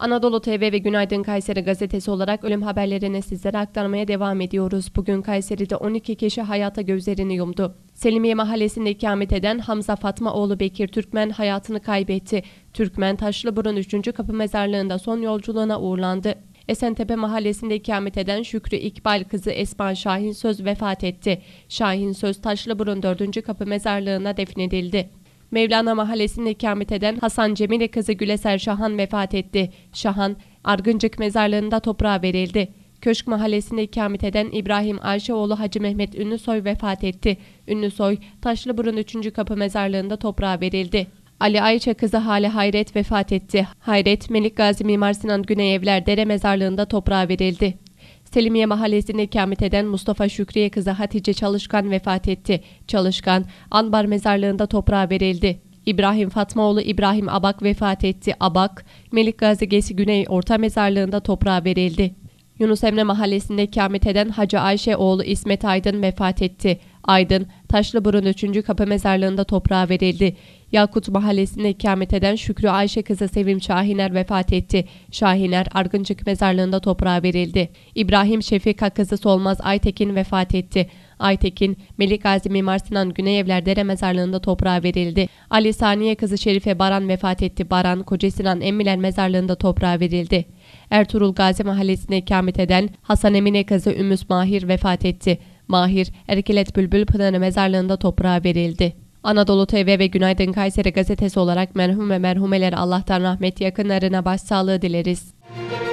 Anadolu TV ve Günaydın Kayseri gazetesi olarak ölüm haberlerini sizlere aktarmaya devam ediyoruz. Bugün Kayseri'de 12 kişi hayata gözlerini yumdu. Selimiye mahallesinde ikamet eden Hamza Fatmaoğlu Bekir Türkmen hayatını kaybetti. Türkmen Taşlıburun 3. Kapı Mezarlığı'nda son yolculuğuna uğurlandı. Esentepe mahallesinde ikamet eden Şükrü İkbal kızı Esma Şahin Söz vefat etti. Şahin Söz Taşlıburun 4. Kapı Mezarlığı'na defnedildi. Mevlana Mahallesi'nde ikamet eden Hasan Cemile kızı Güleser Şahan vefat etti. Şahan, Argıncık mezarlığında toprağa verildi. Köşk Mahallesi'nde ikamet eden İbrahim Ayşeoğlu Hacı Mehmet Ünlüsoy vefat etti. Ünlüsoy, Taşlıburun 3. Kapı mezarlığında toprağa verildi. Ali Ayça kızı Hale Hayret vefat etti. Hayret, Melik Gazi Mimar Sinan Güney Evler Dere mezarlığında toprağa verildi. Selimiye mahallesinde ikamet eden Mustafa Şükriye kızı Hatice Çalışkan vefat etti. Çalışkan, Anbar mezarlığında toprağa verildi. İbrahim Fatmaoğlu İbrahim Abak vefat etti. Abak, Melik Gazigesi Güney Orta Mezarlığında toprağa verildi. Yunus Emre mahallesinde ikamet eden Hacı Ayşe oğlu İsmet Aydın vefat etti. Aydın, Taşlıburun 3. Kapı Mezarlığı'nda toprağa verildi. Yakut Mahallesi'nde ikamet eden Şükrü Ayşe kızı Sevim Şahiner vefat etti. Şahiner Argıncık Mezarlığı'nda toprağa verildi. İbrahim Şefika kızı Solmaz Aytekin vefat etti. Aytekin, Melik Gazi Mimar Sinan Güneyevler Dere Mezarlığı'nda toprağa verildi. Ali Saniye kızı Şerife Baran vefat etti. Baran, Koca Sinan Emmiler Mezarlığı'nda toprağa verildi. Ertuğrul Gazi Mahallesi'nde ikamet eden Hasan Emine kızı Ümüs Mahir vefat etti. Mahir, Erkilet Bülbül Pınarı mezarlığında toprağa verildi. Anadolu TV ve Günaydın Kayseri gazetesi olarak merhum ve merhumeler Allah'tan rahmet yakınlarına başsağlığı dileriz. Müzik